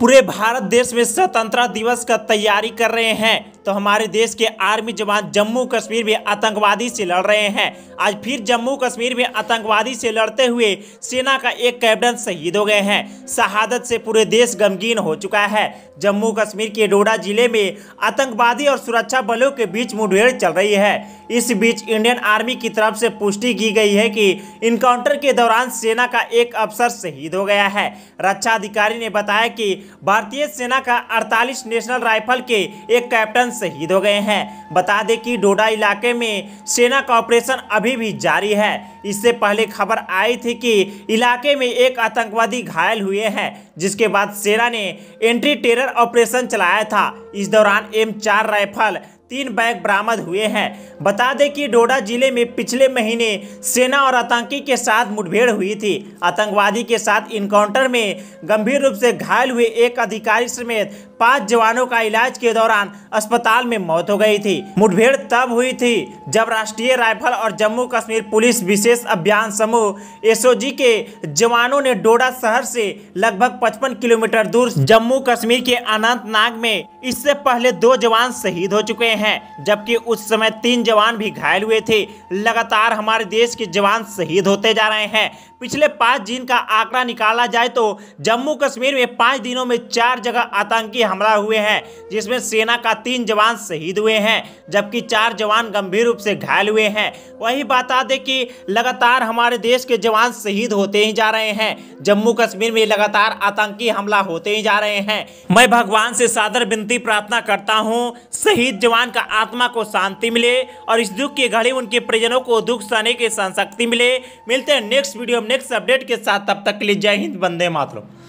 पूरे भारत देश में स्वतंत्रता दिवस का तैयारी कर रहे हैं तो हमारे देश के आर्मी जवान जम्मू कश्मीर में आतंकवादी से लड़ रहे हैं आज फिर जम्मू कश्मीर में आतंकवादी से लड़ते हुए सेना का एक कैप्टन शहीद हो गए हैं शहादत से पूरे देश गमगीन हो चुका है जम्मू कश्मीर के डोडा जिले में आतंकवादी और सुरक्षा बलों के बीच मुठभेड़ चल रही है इस बीच इंडियन आर्मी की तरफ से पुष्टि की गई है कि इनकाउंटर के दौरान सेना का एक अफसर शहीद हो गया है रक्षा अधिकारी ने बताया कि भारतीय सेना का अड़तालीस नेशनल राइफल के एक कैप्टन जवान शहीद हो गए हैं बता दें कि डोडा इलाके में सेना का ऑपरेशन अभी भी जारी है इससे पहले खबर आई थी कि इलाके में एक आतंकवादी घायल हुए हैं जिसके बाद सेना ने एंट्री टेरर ऑपरेशन चलाया था इस दौरान एम चार राइफल तीन बैग बरामद हुए हैं बता दें कि डोडा जिले में पिछले महीने सेना और आतंकी के साथ मुठभेड़ हुई थी आतंकवादी के साथ इनकाउंटर में गंभीर रूप से घायल हुए एक अधिकारी समेत पांच जवानों का इलाज के दौरान अस्पताल में मौत हो गई थी मुठभेड़ तब हुई थी जब राष्ट्रीय राइफल और जम्मू कश्मीर पुलिस विशेष अभियान समूह एसओजी के जवानों ने डोडा शहर से लगभग 55 किलोमीटर दूर जम्मू कश्मीर के अनंतनाग में इस इससे पहले दो जवान शहीद हो चुके हैं जबकि उस समय तीन जवान भी घायल हुए थे लगातार हमारे देश के जवान शहीद होते जा रहे हैं पिछले पाँच दिन का आंकड़ा निकाला जाए तो जम्मू कश्मीर में पाँच दिनों में चार जगह आतंकी हमला हुए हैं जिसमें सेना का तीन जवान शहीद हुए हैं जबकि चार जवान गंभीर रूप से घायल हुए हैं वही बता दें कि लगातार हमारे देश के जवान शहीद होते ही जा रहे हैं जम्मू कश्मीर में लगातार आतंकी हमला होते ही जा रहे हैं मैं भगवान से सादर विनती प्रार्थना करता हूँ शहीद जवान का आत्मा को शांति मिले और इस दुख की घड़ी उनके परिजनों को दुख सहने की संशक्ति मिले मिलते हैं नेक्स्ट वीडियो नेक्स्ट अपडेट के साथ तब तक के लिए जय हिंद बंदे मातरम